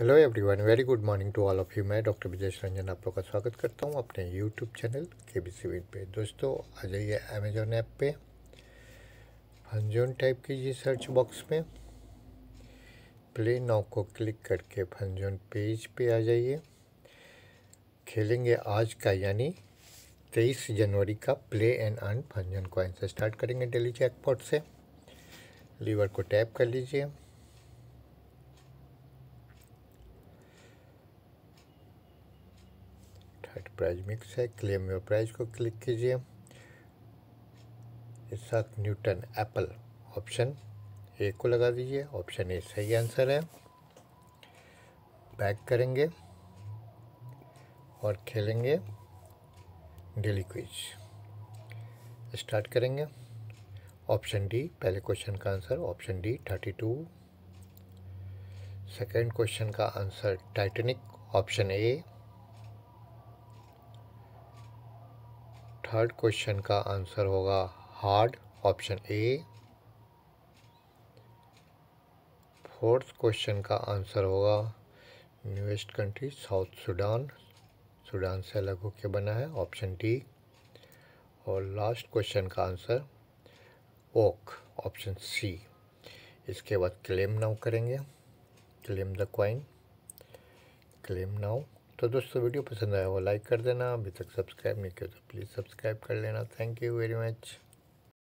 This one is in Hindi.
hello everyone very good morning to all of you मैं डॉक्टर ब्रजेश रंजन आप लोग का स्वागत करता हूँ अपने YouTube channel K B C पे दोस्तों आ जाइए अमेजोन ऐप पे फंजोन टाइप कीजिए सर्च बॉक्स में प्ले नाउ को क्लिक करके फंजोन पेज पे आ जाइए खेलेंगे आज का यानी तेईस जनवरी का play and earn Funzone coin से स्टार्ट करेंगे डेली चेकपॉट से लीवर को टैप कर लीजिए प्राइज मिक्स है क्लेम योर प्राइज को क्लिक कीजिए इस साथ न्यूटन एप्पल ऑप्शन ए को लगा दीजिए ऑप्शन ए सही आंसर है बैक करेंगे और खेलेंगे डेली क्विज स्टार्ट करेंगे ऑप्शन डी पहले क्वेश्चन का answer option D thirty two second question का answer Titanic option A third question का आंसर होगा hard option A fourth question का आंसर होगा newest country South Sudan Sudan से अलग होकर बना है ऑप्शन डी और लास्ट क्वेश्चन का आंसर ओक ऑप्शन सी इसके बाद क्लेम नाउ करेंगे claim the coin claim now तो दोस्तों वीडियो पसंद आया हो लाइक कर देना अभी तक सब्सक्राइब नहीं किया तो प्लीज़ सब्सक्राइब कर लेना थैंक यू वेरी मच